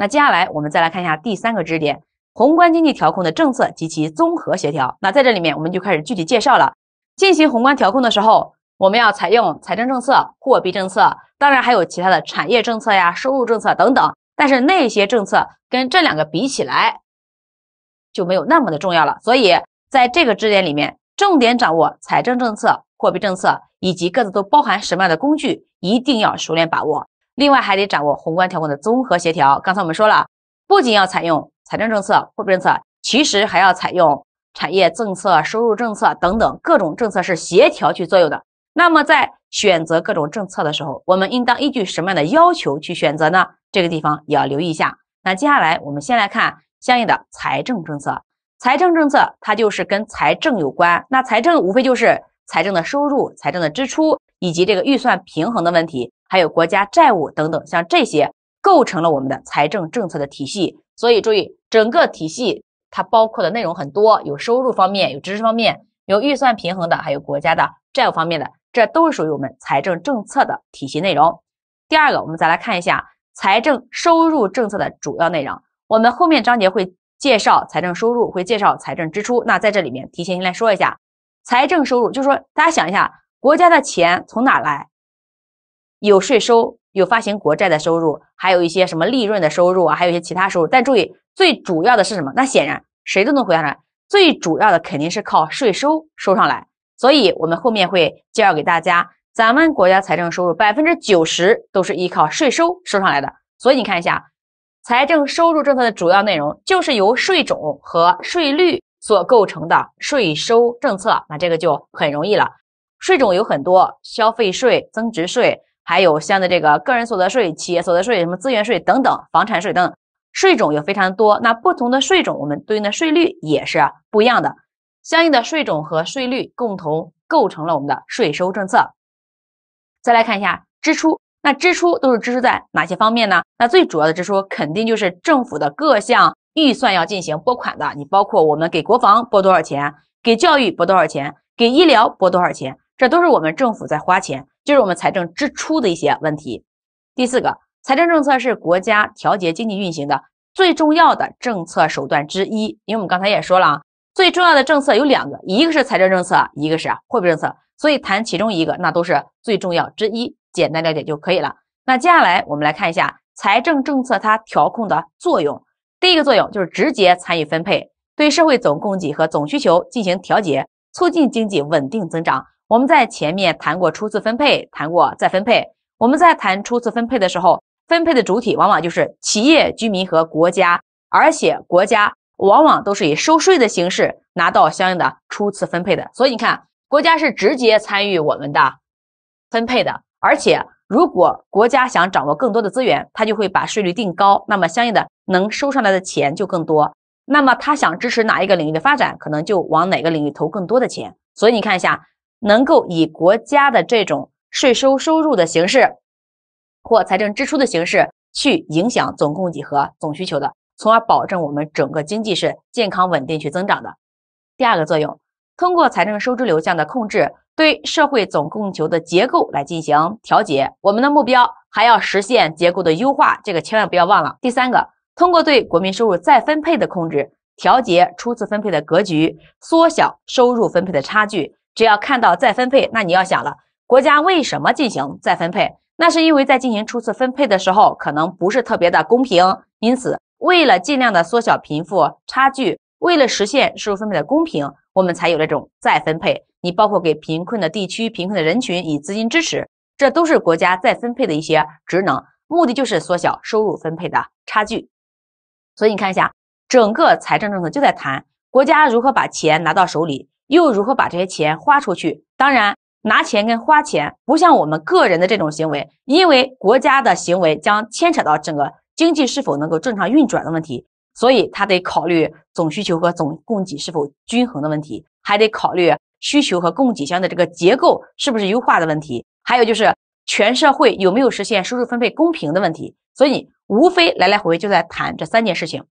那接下来我们再来看一下第三个知识点：宏观经济调控的政策及其综合协调。那在这里面，我们就开始具体介绍了。进行宏观调控的时候，我们要采用财政政策、货币政策，当然还有其他的产业政策呀、收入政策等等。但是那些政策跟这两个比起来，就没有那么的重要了。所以在这个知识点里面，重点掌握财政政策、货币政策以及各自都包含什么样的工具，一定要熟练把握。另外还得掌握宏观调控的综合协调。刚才我们说了，不仅要采用财政政策、货币政策，其实还要采用产业政策、收入政策等等各种政策是协调去作用的。那么在选择各种政策的时候，我们应当依据什么样的要求去选择呢？这个地方也要留意一下。那接下来我们先来看相应的财政政策。财政政策它就是跟财政有关，那财政无非就是财政的收入、财政的支出以及这个预算平衡的问题。还有国家债务等等，像这些构成了我们的财政政策的体系。所以注意，整个体系它包括的内容很多，有收入方面，有支出方面，有预算平衡的，还有国家的债务方面的，这都是属于我们财政政策的体系内容。第二个，我们再来看一下财政收入政策的主要内容。我们后面章节会介绍财政收入，会介绍财政支出。那在这里面，提前先来说一下，财政收入就是说，大家想一下，国家的钱从哪来？有税收，有发行国债的收入，还有一些什么利润的收入啊，还有一些其他收入。但注意，最主要的是什么？那显然，谁都能回答出来。最主要的肯定是靠税收收上来。所以，我们后面会介绍给大家，咱们国家财政收入百分之九十都是依靠税收收上来的。所以你看一下，财政收入政策的主要内容就是由税种和税率所构成的税收政策。那这个就很容易了。税种有很多，消费税、增值税。还有像的这个个人所得税、企业所得税、什么资源税等等、房产税等等，税种有非常多。那不同的税种，我们对应的税率也是不一样的。相应的税种和税率共同构成了我们的税收政策。再来看一下支出，那支出都是支出在哪些方面呢？那最主要的支出肯定就是政府的各项预算要进行拨款的。你包括我们给国防拨多少钱，给教育拨多少钱，给医疗拨多少钱，这都是我们政府在花钱。就是我们财政支出的一些问题。第四个，财政政策是国家调节经济运行的最重要的政策手段之一。因为我们刚才也说了啊，最重要的政策有两个，一个是财政政策，一个是啊货币政策。所以谈其中一个，那都是最重要之一，简单了解就可以了。那接下来我们来看一下财政政策它调控的作用。第一个作用就是直接参与分配，对社会总供给和总需求进行调节，促进经济稳定增长。我们在前面谈过初次分配，谈过再分配。我们在谈初次分配的时候，分配的主体往往就是企业、居民和国家，而且国家往往都是以收税的形式拿到相应的初次分配的。所以你看，国家是直接参与我们的分配的。而且，如果国家想掌握更多的资源，他就会把税率定高，那么相应的能收上来的钱就更多。那么，他想支持哪一个领域的发展，可能就往哪个领域投更多的钱。所以你看一下。能够以国家的这种税收收入的形式或财政支出的形式去影响总供给和总需求的，从而保证我们整个经济是健康稳定去增长的。第二个作用，通过财政收支流向的控制，对社会总供求的结构来进行调节。我们的目标还要实现结构的优化，这个千万不要忘了。第三个，通过对国民收入再分配的控制，调节初次分配的格局，缩小收入分配的差距。只要看到再分配，那你要想了，国家为什么进行再分配？那是因为在进行初次分配的时候，可能不是特别的公平，因此为了尽量的缩小贫富差距，为了实现收入分配的公平，我们才有这种再分配。你包括给贫困的地区、贫困的人群以资金支持，这都是国家再分配的一些职能，目的就是缩小收入分配的差距。所以你看一下，整个财政政策就在谈国家如何把钱拿到手里。又如何把这些钱花出去？当然，拿钱跟花钱不像我们个人的这种行为，因为国家的行为将牵扯到整个经济是否能够正常运转的问题，所以他得考虑总需求和总供给是否均衡的问题，还得考虑需求和供给相对这个结构是不是优化的问题，还有就是全社会有没有实现收入分配公平的问题。所以，无非来来回回就在谈这三件事情。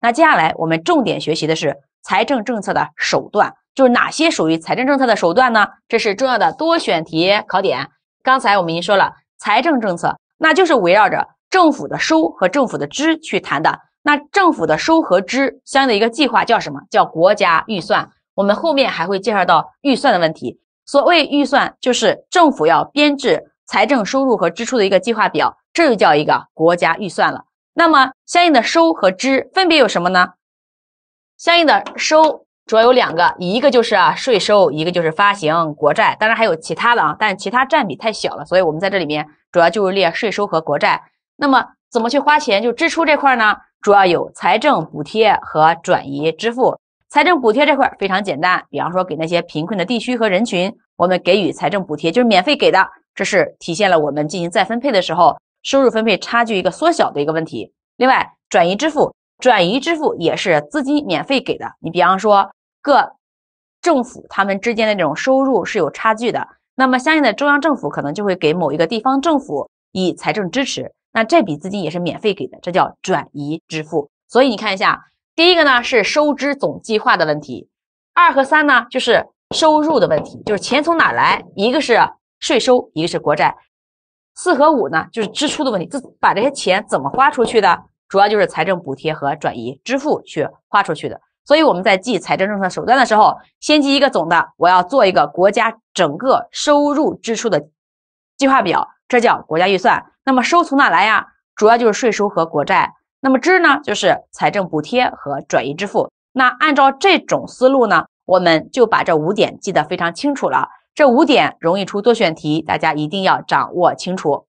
那接下来我们重点学习的是财政政策的手段。就是哪些属于财政政策的手段呢？这是重要的多选题考点。刚才我们已经说了，财政政策，那就是围绕着政府的收和政府的支去谈的。那政府的收和支相应的一个计划叫什么？叫国家预算。我们后面还会介绍到预算的问题。所谓预算，就是政府要编制财政收入和支出的一个计划表，这就叫一个国家预算了。那么相应的收和支分别有什么呢？相应的收。主要有两个，一个就是税收，一个就是发行国债，当然还有其他的啊，但其他占比太小了，所以我们在这里面主要就是列税收和国债。那么怎么去花钱，就支出这块呢？主要有财政补贴和转移支付。财政补贴这块非常简单，比方说给那些贫困的地区和人群，我们给予财政补贴，就是免费给的，这是体现了我们进行再分配的时候，收入分配差距一个缩小的一个问题。另外，转移支付，转移支付也是资金免费给的，你比方说。各政府他们之间的这种收入是有差距的，那么相应的中央政府可能就会给某一个地方政府以财政支持，那这笔资金也是免费给的，这叫转移支付。所以你看一下，第一个呢是收支总计划的问题，二和三呢就是收入的问题，就是钱从哪来，一个是税收，一个是国债。四和五呢就是支出的问题，这把这些钱怎么花出去的，主要就是财政补贴和转移支付去花出去的。所以我们在记财政政策手段的时候，先记一个总的，我要做一个国家整个收入支出的计划表，这叫国家预算。那么收从哪来呀？主要就是税收和国债。那么支呢？就是财政补贴和转移支付。那按照这种思路呢，我们就把这五点记得非常清楚了。这五点容易出多选题，大家一定要掌握清楚。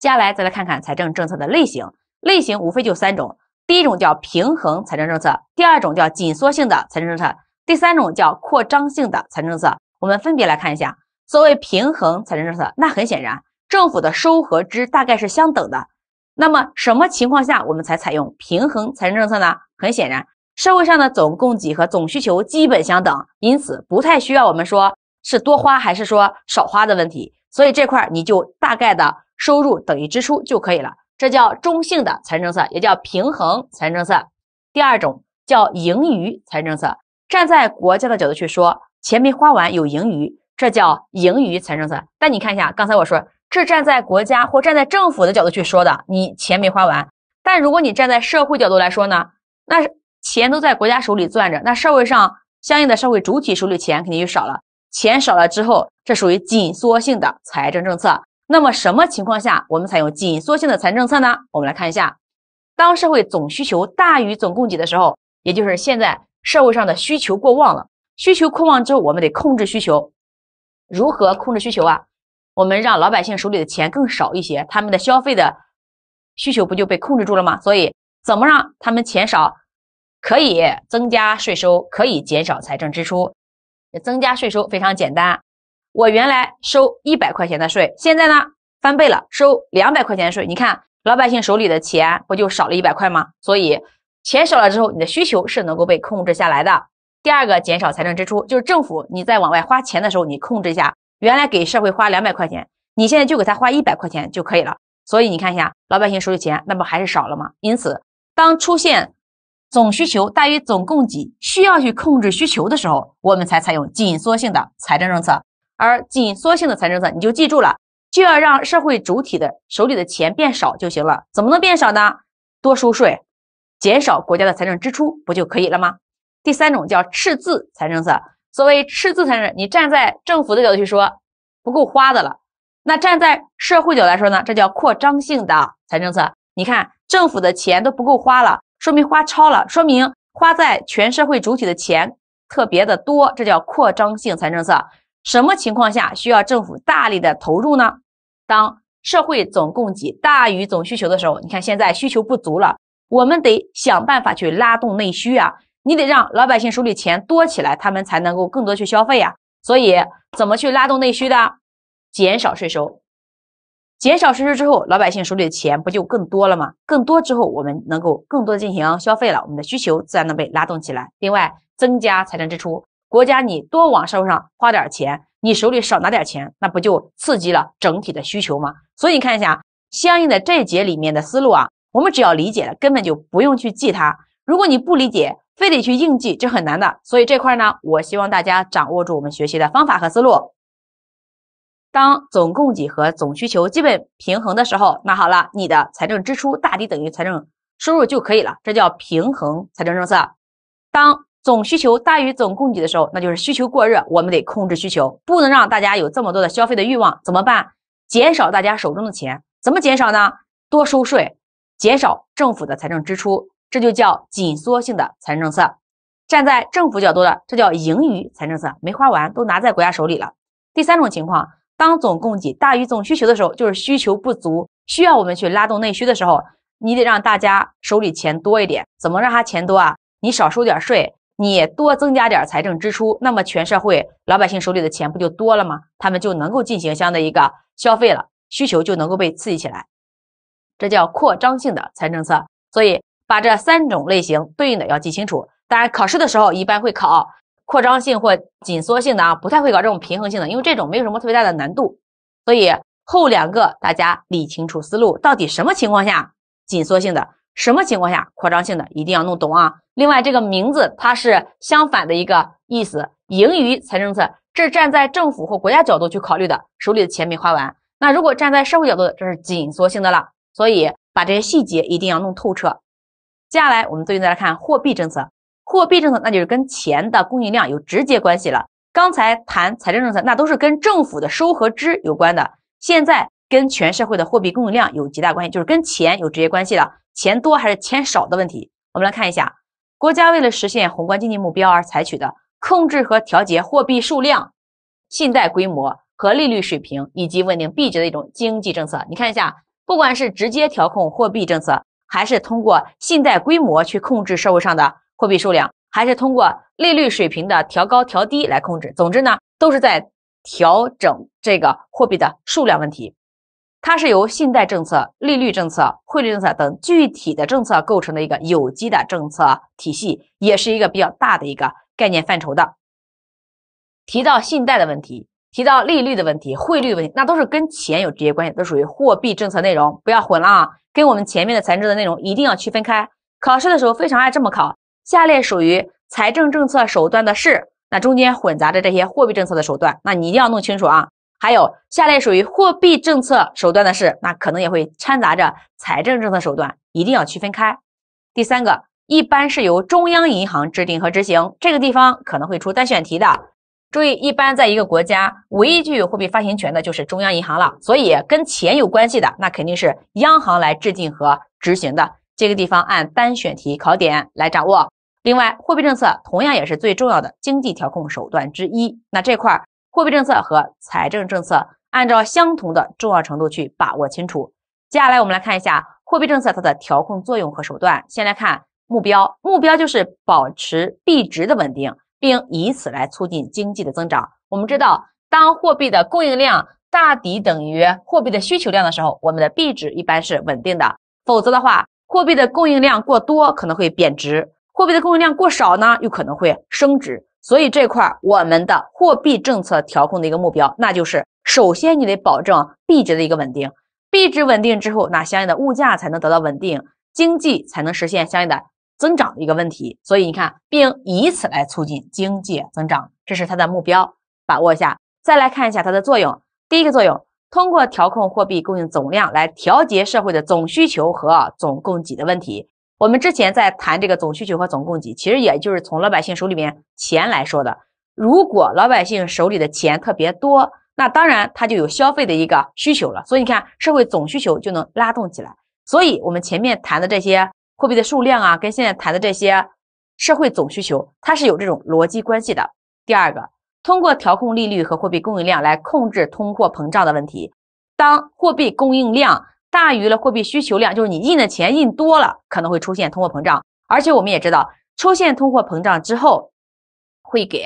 接下来再来看看财政政策的类型，类型无非就三种。第一种叫平衡财政政策，第二种叫紧缩性的财政政策，第三种叫扩张性的财政政策。我们分别来看一下。所谓平衡财政政策，那很显然，政府的收和支大概是相等的。那么什么情况下我们才采用平衡财政政策呢？很显然，社会上的总供给和总需求基本相等，因此不太需要我们说是多花还是说少花的问题。所以这块儿你就大概的收入等于支出就可以了。这叫中性的财政政策，也叫平衡财政政策。第二种叫盈余财政政策。站在国家的角度去说，钱没花完有盈余，这叫盈余财政政策。但你看一下，刚才我说，这站在国家或站在政府的角度去说的，你钱没花完。但如果你站在社会角度来说呢，那钱都在国家手里攥着，那社会上相应的社会主体手里钱肯定就少了。钱少了之后，这属于紧缩性的财政政策。那么什么情况下我们采用紧缩性的财政政策呢？我们来看一下，当社会总需求大于总供给的时候，也就是现在社会上的需求过旺了，需求过旺之后，我们得控制需求。如何控制需求啊？我们让老百姓手里的钱更少一些，他们的消费的需求不就被控制住了吗？所以怎么让他们钱少？可以增加税收，可以减少财政支出。增加税收非常简单。我原来收一百块钱的税，现在呢翻倍了，收两百块钱的税。你看老百姓手里的钱不就少了一百块吗？所以钱少了之后，你的需求是能够被控制下来的。第二个，减少财政支出，就是政府你在往外花钱的时候，你控制一下，原来给社会花两百块钱，你现在就给他花一百块钱就可以了。所以你看一下老百姓手里钱，那不还是少了吗？因此，当出现总需求大于总供给，需要去控制需求的时候，我们才采用紧缩性的财政政策。而紧缩性的财政政策，你就记住了，就要让社会主体的手里的钱变少就行了。怎么能变少呢？多收税，减少国家的财政支出，不就可以了吗？第三种叫赤字财政政策。所谓赤字财政，你站在政府的角度去说，不够花的了。那站在社会角度来说呢？这叫扩张性的财政政策。你看，政府的钱都不够花了，说明花超了，说明花在全社会主体的钱特别的多，这叫扩张性财政政策。什么情况下需要政府大力的投入呢？当社会总供给大于总需求的时候，你看现在需求不足了，我们得想办法去拉动内需啊！你得让老百姓手里钱多起来，他们才能够更多去消费呀。所以怎么去拉动内需的？减少税收，减少税收之后，老百姓手里的钱不就更多了吗？更多之后，我们能够更多进行消费了，我们的需求自然能被拉动起来。另外，增加财政支出。国家，你多往社会上花点钱，你手里少拿点钱，那不就刺激了整体的需求吗？所以你看一下相应的这一节里面的思路啊，我们只要理解了，根本就不用去记它。如果你不理解，非得去硬记，这很难的。所以这块呢，我希望大家掌握住我们学习的方法和思路。当总供给和总需求基本平衡的时候，那好了，你的财政支出大抵等于财政收入就可以了，这叫平衡财政政策。当。总需求大于总供给的时候，那就是需求过热，我们得控制需求，不能让大家有这么多的消费的欲望，怎么办？减少大家手中的钱，怎么减少呢？多收税，减少政府的财政支出，这就叫紧缩性的财政政策。站在政府角度的，这叫盈余财政政策，没花完都拿在国家手里了。第三种情况，当总供给大于总需求的时候，就是需求不足，需要我们去拉动内需的时候，你得让大家手里钱多一点，怎么让他钱多啊？你少收点税。你多增加点财政支出，那么全社会老百姓手里的钱不就多了吗？他们就能够进行相对一个消费了，需求就能够被刺激起来，这叫扩张性的财政政策。所以把这三种类型对应的要记清楚。当然，考试的时候一般会考扩张性或紧缩性的啊，不太会搞这种平衡性的，因为这种没有什么特别大的难度。所以后两个大家理清楚思路，到底什么情况下紧缩性的？什么情况下扩张性的一定要弄懂啊？另外，这个名字它是相反的一个意思，盈余财政政策，这是站在政府或国家角度去考虑的，手里的钱没花完。那如果站在社会角度的，这是紧缩性的了。所以把这些细节一定要弄透彻。接下来我们对应再来看货币政策，货币政策那就是跟钱的供应量有直接关系了。刚才谈财政政策，那都是跟政府的收和支有关的。现在。跟全社会的货币供应量有极大关系，就是跟钱有直接关系的，钱多还是钱少的问题。我们来看一下，国家为了实现宏观经济目标而采取的控制和调节货币数量、信贷规模和利率水平以及稳定币值的一种经济政策。你看一下，不管是直接调控货币政策，还是通过信贷规模去控制社会上的货币数量，还是通过利率水平的调高调低来控制，总之呢，都是在调整这个货币的数量问题。它是由信贷政策、利率政策、汇率政策等具体的政策构成的一个有机的政策体系，也是一个比较大的一个概念范畴的。提到信贷的问题、提到利率的问题、汇率问题，那都是跟钱有直接关系，都属于货币政策内容，不要混了啊！跟我们前面的财政的内容一定要区分开。考试的时候非常爱这么考。下列属于财政政策手段的是？那中间混杂着这些货币政策的手段，那你一定要弄清楚啊！还有下列属于货币政策手段的是，那可能也会掺杂着财政政策手段，一定要区分开。第三个，一般是由中央银行制定和执行，这个地方可能会出单选题的。注意，一般在一个国家，唯一具有货币发行权的就是中央银行了，所以跟钱有关系的，那肯定是央行来制定和执行的。这个地方按单选题考点来掌握。另外，货币政策同样也是最重要的经济调控手段之一，那这块儿。货币政策和财政政策按照相同的重要程度去把握清楚。接下来我们来看一下货币政策它的调控作用和手段。先来看目标，目标就是保持币值的稳定，并以此来促进经济的增长。我们知道，当货币的供应量大抵等于货币的需求量的时候，我们的币值一般是稳定的。否则的话，货币的供应量过多可能会贬值，货币的供应量过少呢又可能会升值。所以这块儿我们的货币政策调控的一个目标，那就是首先你得保证币值的一个稳定，币值稳定之后，那相应的物价才能得到稳定，经济才能实现相应的增长的一个问题。所以你看，并以此来促进经济增长，这是它的目标。把握一下，再来看一下它的作用。第一个作用，通过调控货币供应总量来调节社会的总需求和总供给的问题。我们之前在谈这个总需求和总供给，其实也就是从老百姓手里面钱来说的。如果老百姓手里的钱特别多，那当然他就有消费的一个需求了。所以你看，社会总需求就能拉动起来。所以，我们前面谈的这些货币的数量啊，跟现在谈的这些社会总需求，它是有这种逻辑关系的。第二个，通过调控利率和货币供应量来控制通货膨胀的问题，当货币供应量。大于了货币需求量，就是你印的钱印多了，可能会出现通货膨胀。而且我们也知道，出现通货膨胀之后，会给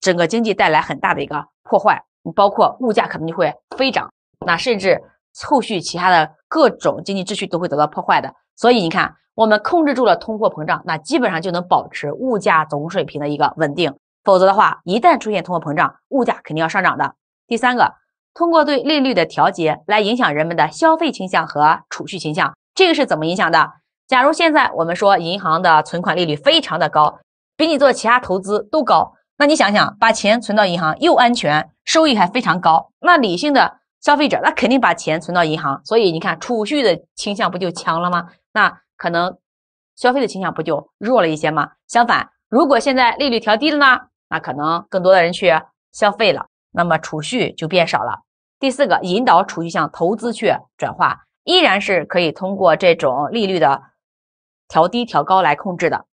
整个经济带来很大的一个破坏。包括物价可能就会飞涨，那甚至后续其他的各种经济秩序都会得到破坏的。所以你看，我们控制住了通货膨胀，那基本上就能保持物价总水平的一个稳定。否则的话，一旦出现通货膨胀，物价肯定要上涨的。第三个。通过对利率的调节来影响人们的消费倾向和储蓄倾向，这个是怎么影响的？假如现在我们说银行的存款利率非常的高，比你做其他投资都高，那你想想，把钱存到银行又安全，收益还非常高，那理性的消费者那肯定把钱存到银行，所以你看储蓄的倾向不就强了吗？那可能消费的倾向不就弱了一些吗？相反，如果现在利率调低了呢，那可能更多的人去消费了。那么储蓄就变少了。第四个，引导储蓄向投资去转化，依然是可以通过这种利率的调低、调高来控制的。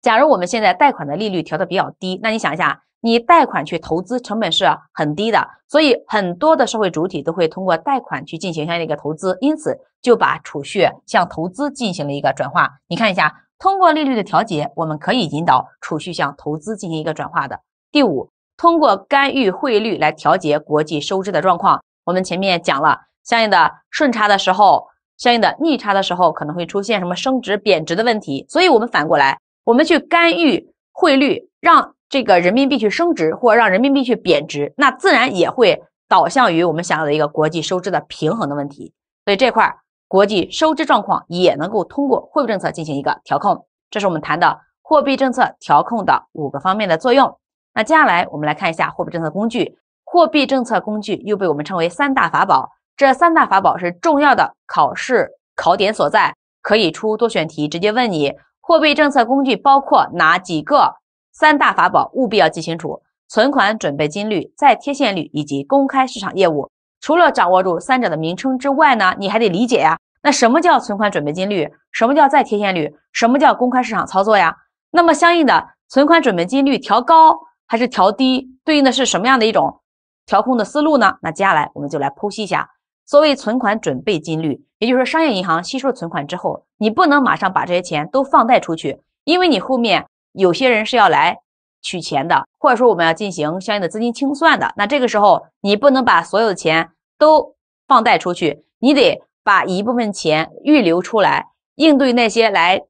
假如我们现在贷款的利率调的比较低，那你想一下，你贷款去投资成本是很低的，所以很多的社会主体都会通过贷款去进行相应一个投资，因此就把储蓄向投资进行了一个转化。你看一下，通过利率的调节，我们可以引导储蓄向投资进行一个转化的。第五。通过干预汇率来调节国际收支的状况，我们前面讲了相应的顺差的时候，相应的逆差的时候可能会出现什么升值、贬值的问题。所以，我们反过来，我们去干预汇率，让这个人民币去升值，或者让人民币去贬值，那自然也会导向于我们想要的一个国际收支的平衡的问题。所以，这块国际收支状况也能够通过货币政策进行一个调控。这是我们谈的货币政策调控的五个方面的作用。那接下来我们来看一下货币政策工具。货币政策工具又被我们称为三大法宝，这三大法宝是重要的考试考点所在，可以出多选题，直接问你货币政策工具包括哪几个？三大法宝务必要记清楚：存款准备金率、再贴现率以及公开市场业务。除了掌握住三者的名称之外呢，你还得理解呀。那什么叫存款准备金率？什么叫再贴现率？什么叫公开市场操作呀？那么相应的存款准备金率调高。还是调低，对应的是什么样的一种调控的思路呢？那接下来我们就来剖析一下。所谓存款准备金率，也就是说商业银行吸收存款之后，你不能马上把这些钱都放贷出去，因为你后面有些人是要来取钱的，或者说我们要进行相应的资金清算的。那这个时候你不能把所有的钱都放贷出去，你得把一部分钱预留出来，应对那些来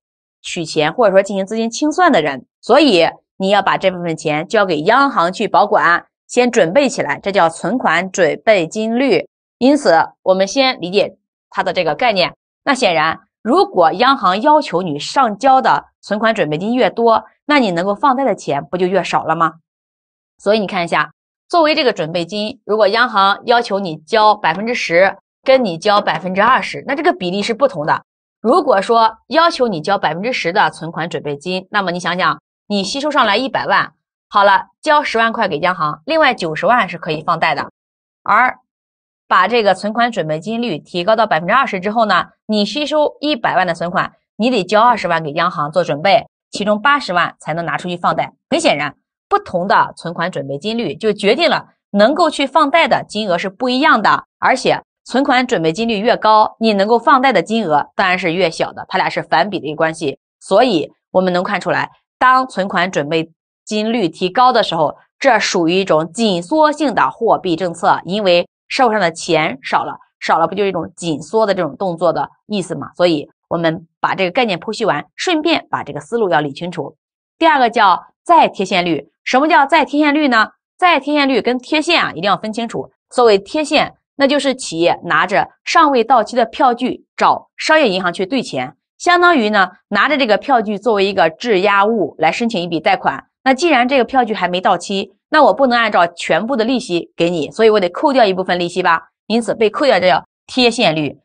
取钱或者说进行资金清算的人。所以。你要把这部分钱交给央行去保管，先准备起来，这叫存款准备金率。因此，我们先理解它的这个概念。那显然，如果央行要求你上交的存款准备金越多，那你能够放贷的钱不就越少了吗？所以你看一下，作为这个准备金，如果央行要求你交百分之十，跟你交百分之二十，那这个比例是不同的。如果说要求你交百分之十的存款准备金，那么你想想。你吸收上来一百万，好了，交十万块给央行，另外九十万是可以放贷的。而把这个存款准备金率提高到百分之二十之后呢，你吸收一百万的存款，你得交二十万给央行做准备，其中八十万才能拿出去放贷。很显然，不同的存款准备金率就决定了能够去放贷的金额是不一样的，而且存款准备金率越高，你能够放贷的金额当然是越小的，它俩是反比例关系。所以我们能看出来。当存款准备金率提高的时候，这属于一种紧缩性的货币政策，因为社会上的钱少了，少了不就是一种紧缩的这种动作的意思嘛？所以，我们把这个概念剖析完，顺便把这个思路要理清楚。第二个叫再贴现率，什么叫再贴现率呢？再贴现率跟贴现啊一定要分清楚。所谓贴现，那就是企业拿着尚未到期的票据找商业银行去兑钱。相当于呢，拿着这个票据作为一个质押物来申请一笔贷款。那既然这个票据还没到期，那我不能按照全部的利息给你，所以我得扣掉一部分利息吧。因此被扣掉就叫贴现率。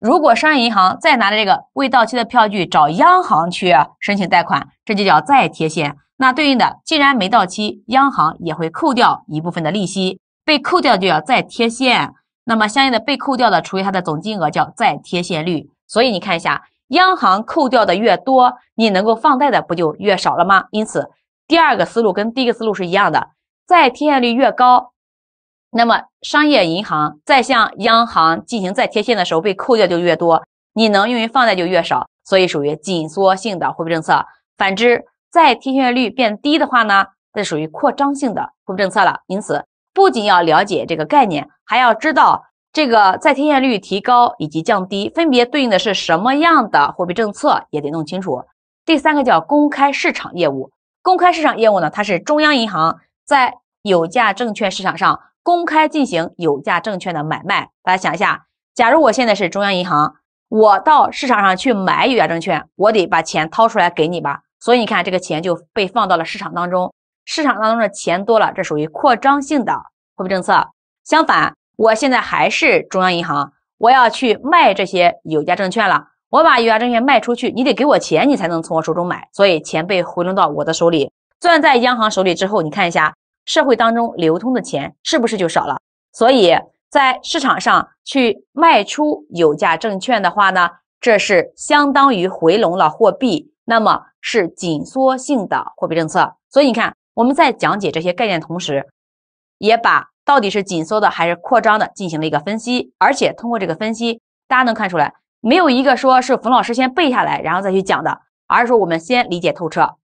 如果商业银行再拿着这个未到期的票据找央行去申请贷款，这就叫再贴现。那对应的，既然没到期，央行也会扣掉一部分的利息，被扣掉就叫再贴现。那么相应的被扣掉的除以它的总金额叫再贴现率。所以你看一下。央行扣掉的越多，你能够放贷的不就越少了吗？因此，第二个思路跟第一个思路是一样的。再贴现率越高，那么商业银行在向央行进行再贴现的时候被扣掉就越多，你能用于放贷就越少，所以属于紧缩性的货币政策。反之，再贴现率变低的话呢，这属于扩张性的货币政策了。因此，不仅要了解这个概念，还要知道。这个再贴现率提高以及降低，分别对应的是什么样的货币政策，也得弄清楚。第三个叫公开市场业务，公开市场业务呢，它是中央银行在有价证券市场上公开进行有价证券的买卖。大家想一下，假如我现在是中央银行，我到市场上去买有价证券，我得把钱掏出来给你吧，所以你看，这个钱就被放到了市场当中。市场当中的钱多了，这属于扩张性的货币政策。相反。我现在还是中央银行，我要去卖这些有价证券了。我把有价证券卖出去，你得给我钱，你才能从我手中买。所以钱被回笼到我的手里，攥在央行手里之后，你看一下社会当中流通的钱是不是就少了？所以在市场上去卖出有价证券的话呢，这是相当于回笼了货币，那么是紧缩性的货币政策。所以你看，我们在讲解这些概念同时，也把。到底是紧缩的还是扩张的？进行了一个分析，而且通过这个分析，大家能看出来，没有一个说是冯老师先背下来，然后再去讲的，而是说我们先理解透彻。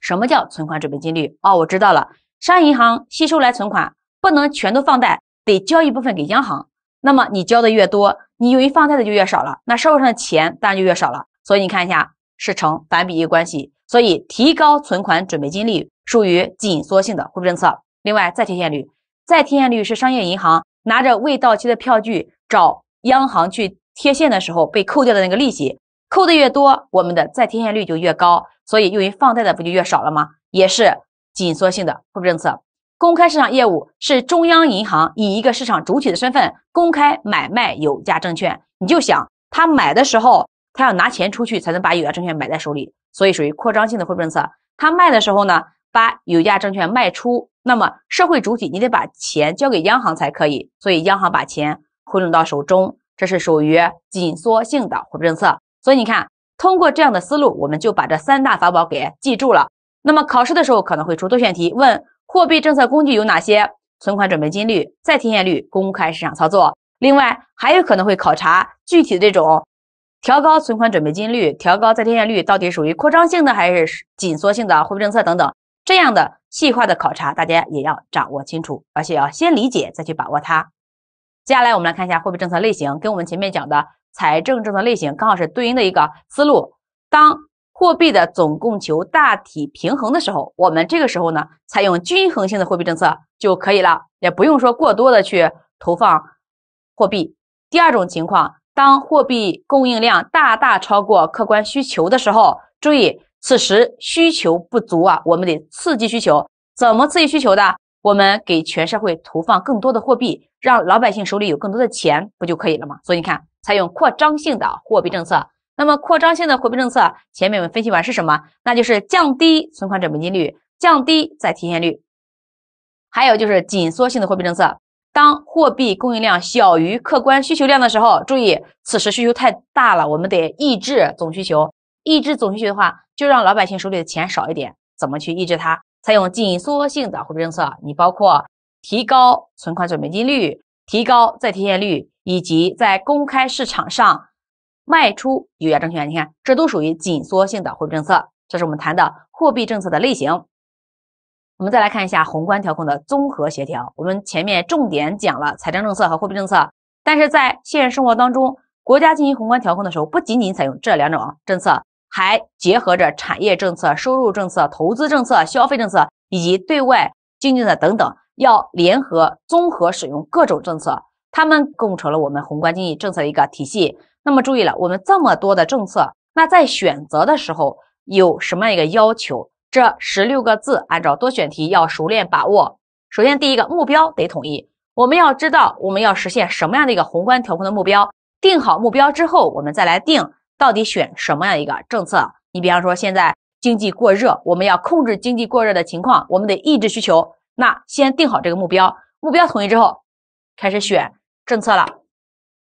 什么叫存款准备金率？哦，我知道了，商业银行吸收来存款不能全都放贷，得交一部分给央行。那么你交的越多，你用于放贷的就越少了，那社会上的钱当然就越少了。所以你看一下，是成反比例关系。所以提高存款准备金率属于紧缩性的货币政策。另外，再贴现率。再贴现率是商业银行拿着未到期的票据找央行去贴现的时候被扣掉的那个利息，扣的越多，我们的再贴现率就越高，所以用于放贷的不就越少了吗？也是紧缩性的货币政策。公开市场业务是中央银行以一个市场主体的身份公开买卖有价证券，你就想他买的时候，他要拿钱出去才能把有价证券买在手里，所以属于扩张性的货币政策。他卖的时候呢，把有价证券卖出。那么，社会主体你得把钱交给央行才可以，所以央行把钱回笼到手中，这是属于紧缩性的货币政策。所以你看，通过这样的思路，我们就把这三大法宝给记住了。那么考试的时候可能会出多选题，问货币政策工具有哪些？存款准备金率、再贴现率、公开市场操作。另外还有可能会考察具体的这种调高存款准备金率、调高再贴现率到底属于扩张性的还是紧缩性的货币政策等等这样的。细化的考察，大家也要掌握清楚，而且要先理解再去把握它。接下来我们来看一下货币政策类型，跟我们前面讲的财政政策类型刚好是对应的一个思路。当货币的总供求大体平衡的时候，我们这个时候呢，采用均衡性的货币政策就可以了，也不用说过多的去投放货币。第二种情况，当货币供应量大大超过客观需求的时候，注意。此时需求不足啊，我们得刺激需求。怎么刺激需求的？我们给全社会投放更多的货币，让老百姓手里有更多的钱，不就可以了吗？所以你看，采用扩张性的货币政策。那么扩张性的货币政策，前面我们分析完是什么？那就是降低存款准备金率，降低再提现率。还有就是紧缩性的货币政策。当货币供应量小于客观需求量的时候，注意，此时需求太大了，我们得抑制总需求。抑制总需求的话，就让老百姓手里的钱少一点。怎么去抑制它？采用紧缩性的货币政策，你包括提高存款准备金率、提高再贴现率，以及在公开市场上卖出有价证券。你看，这都属于紧缩性的货币政策。这是我们谈的货币政策的类型。我们再来看一下宏观调控的综合协调。我们前面重点讲了财政政策和货币政策，但是在现实生活当中，国家进行宏观调控的时候，不仅仅采用这两种政策。还结合着产业政策、收入政策、投资政策、消费政策以及对外经济的等等，要联合综合使用各种政策，它们构成了我们宏观经济政策的一个体系。那么注意了，我们这么多的政策，那在选择的时候有什么样一个要求？这十六个字，按照多选题要熟练把握。首先，第一个目标得统一，我们要知道我们要实现什么样的一个宏观调控的目标。定好目标之后，我们再来定。到底选什么样一个政策？你比方说现在经济过热，我们要控制经济过热的情况，我们得抑制需求。那先定好这个目标，目标统一之后，开始选政策了。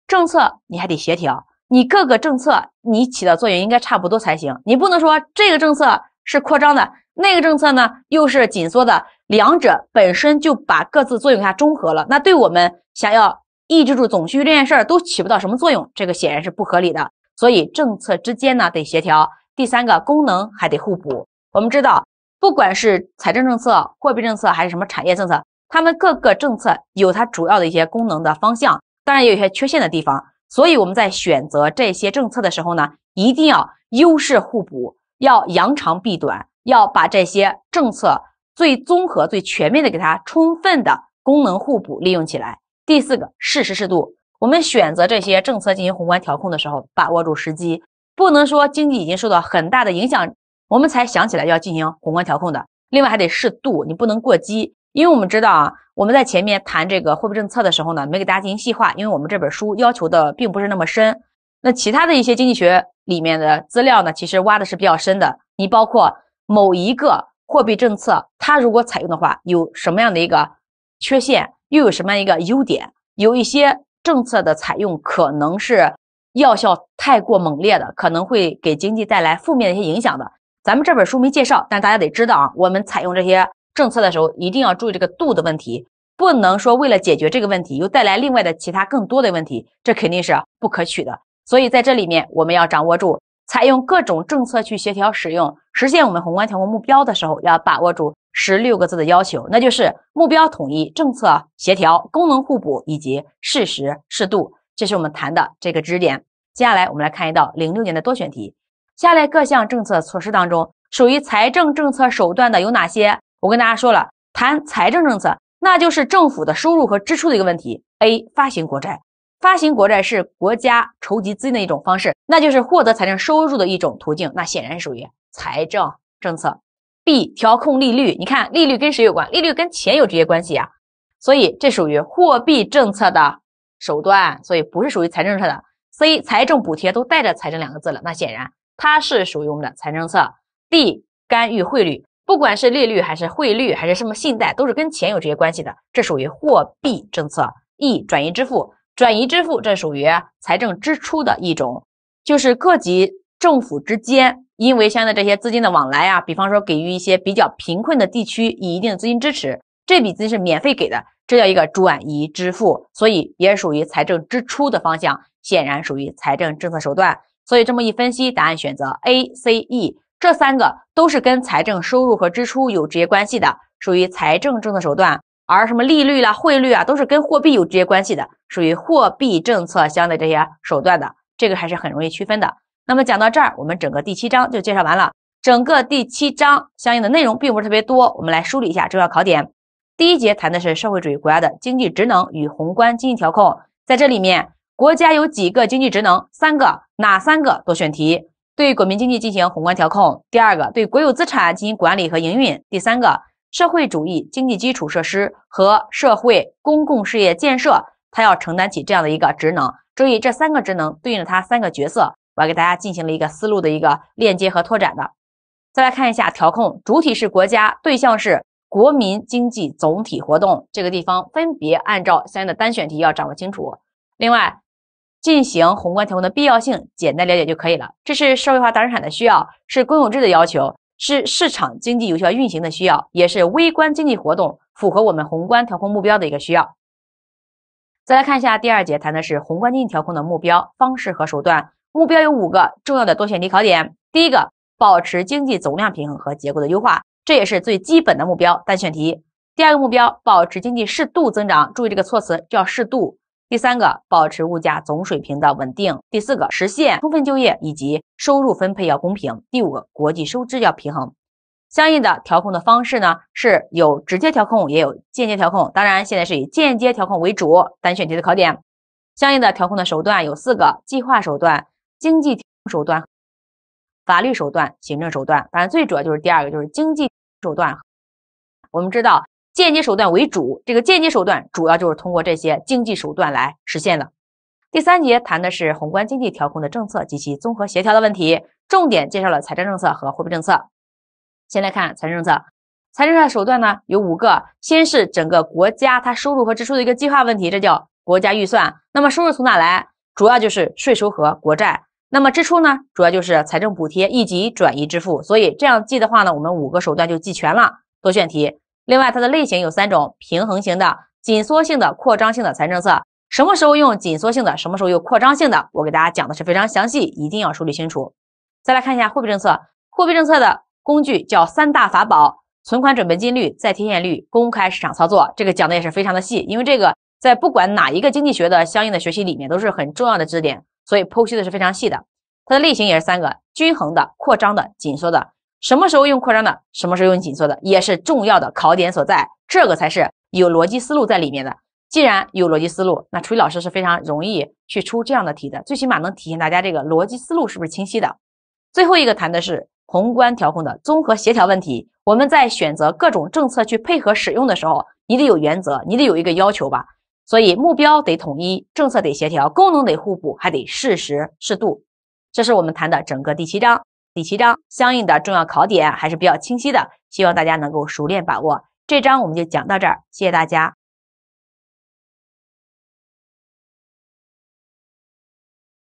政策你还得协调，你各个政策你起的作用应该差不多才行。你不能说这个政策是扩张的，那个政策呢又是紧缩的，两者本身就把各自作用下中和了，那对我们想要抑制住总需求这件事儿都起不到什么作用，这个显然是不合理的。所以政策之间呢得协调，第三个功能还得互补。我们知道，不管是财政政策、货币政策，还是什么产业政策，他们各个政策有它主要的一些功能的方向，当然也有一些缺陷的地方。所以我们在选择这些政策的时候呢，一定要优势互补，要扬长避短，要把这些政策最综合、最全面的给它充分的功能互补利用起来。第四个，适时适度。我们选择这些政策进行宏观调控的时候，把握住时机，不能说经济已经受到很大的影响，我们才想起来要进行宏观调控的。另外还得适度，你不能过激，因为我们知道啊，我们在前面谈这个货币政策的时候呢，没给大家进行细化，因为我们这本书要求的并不是那么深。那其他的一些经济学里面的资料呢，其实挖的是比较深的。你包括某一个货币政策，它如果采用的话，有什么样的一个缺陷，又有什么样一个优点，有一些。政策的采用可能是药效太过猛烈的，可能会给经济带来负面的一些影响的。咱们这本书没介绍，但大家得知道啊，我们采用这些政策的时候，一定要注意这个度的问题，不能说为了解决这个问题，又带来另外的其他更多的问题，这肯定是不可取的。所以在这里面，我们要掌握住。采用各种政策去协调使用，实现我们宏观调控目标的时候，要把握住十六个字的要求，那就是目标统一、政策协调、功能互补以及适时适度。这是我们谈的这个知识点。接下来我们来看一道零六年的多选题：下列各项政策措施当中，属于财政政策手段的有哪些？我跟大家说了，谈财政政策，那就是政府的收入和支出的一个问题。A. 发行国债。发行国债是国家筹集资金的一种方式，那就是获得财政收入的一种途径，那显然属于财政政策。B. 调控利率，你看利率跟谁有关？利率跟钱有直接关系呀，所以这属于货币政策的手段，所以不是属于财政政策的。C. 财政补贴都带着财政两个字了，那显然它是属于我们的财政政策。D. 干预汇率，不管是利率还是汇率还是什么信贷，都是跟钱有直接关系的，这属于货币政策。E. 转移支付。转移支付，这属于财政支出的一种，就是各级政府之间，因为现在这些资金的往来啊，比方说给予一些比较贫困的地区以一定的资金支持，这笔资金是免费给的，这叫一个转移支付，所以也属于财政支出的方向，显然属于财政政策手段。所以这么一分析，答案选择 A、C、E 这三个都是跟财政收入和支出有直接关系的，属于财政政策手段。而什么利率啦、汇率啊，都是跟货币有直接关系的，属于货币政策相对这些手段的，这个还是很容易区分的。那么讲到这儿，我们整个第七章就介绍完了。整个第七章相应的内容并不是特别多，我们来梳理一下重要考点。第一节谈的是社会主义国家的经济职能与宏观经济调控，在这里面，国家有几个经济职能？三个，哪三个？多选题，对国民经济进行宏观调控；第二个，对国有资产进行管理和营运；第三个。社会主义经济基础设施和社会公共事业建设，它要承担起这样的一个职能。注意这三个职能对应着它三个角色，我给大家进行了一个思路的一个链接和拓展的。再来看一下调控主体是国家，对象是国民经济总体活动，这个地方分别按照相应的单选题要掌握清楚。另外，进行宏观调控的必要性，简单了解就可以了。这是社会化大生产的需要，是公有制的要求。是市场经济有效运行的需要，也是微观经济活动符合我们宏观调控目标的一个需要。再来看一下第二节，谈的是宏观经济调控的目标、方式和手段。目标有五个重要的多选题考点。第一个，保持经济总量平衡和结构的优化，这也是最基本的目标单选题。第二个目标，保持经济适度增长，注意这个措辞叫适度。第三个，保持物价总水平的稳定；第四个，实现充分就业以及收入分配要公平；第五个，国际收支要平衡。相应的调控的方式呢，是有直接调控，也有间接调控。当然，现在是以间接调控为主。单选题的考点，相应的调控的手段有四个：计划手段、经济手段、法律手段、行政手段。反正最主要就是第二个，就是经济手段。我们知道。间接手段为主，这个间接手段主要就是通过这些经济手段来实现的。第三节谈的是宏观经济调控的政策及其综合协调的问题，重点介绍了财政政策和货币政策。先来看财政政策，财政政策手段呢有五个，先是整个国家它收入和支出的一个计划问题，这叫国家预算。那么收入从哪来？主要就是税收和国债。那么支出呢？主要就是财政补贴、以及转移支付。所以这样记的话呢，我们五个手段就记全了。多选题。另外，它的类型有三种：平衡型的、紧缩性的、扩张性的财政政策。什么时候用紧缩性的？什么时候用扩张性的？我给大家讲的是非常详细，一定要梳理清楚。再来看一下货币政策，货币政策的工具叫三大法宝：存款准备金率、再贴现率、公开市场操作。这个讲的也是非常的细，因为这个在不管哪一个经济学的相应的学习里面都是很重要的知识点，所以剖析的是非常细的。它的类型也是三个：均衡的、扩张的、紧缩的。什么时候用扩张的，什么时候用紧缩的，也是重要的考点所在。这个才是有逻辑思路在里面的。既然有逻辑思路，那楚宇老师是非常容易去出这样的题的。最起码能体现大家这个逻辑思路是不是清晰的。最后一个谈的是宏观调控的综合协调问题。我们在选择各种政策去配合使用的时候，你得有原则，你得有一个要求吧。所以目标得统一，政策得协调，功能得互补，还得适时适度。这是我们谈的整个第七章。第七章相应的重要考点还是比较清晰的，希望大家能够熟练把握。这章我们就讲到这儿，谢谢大家。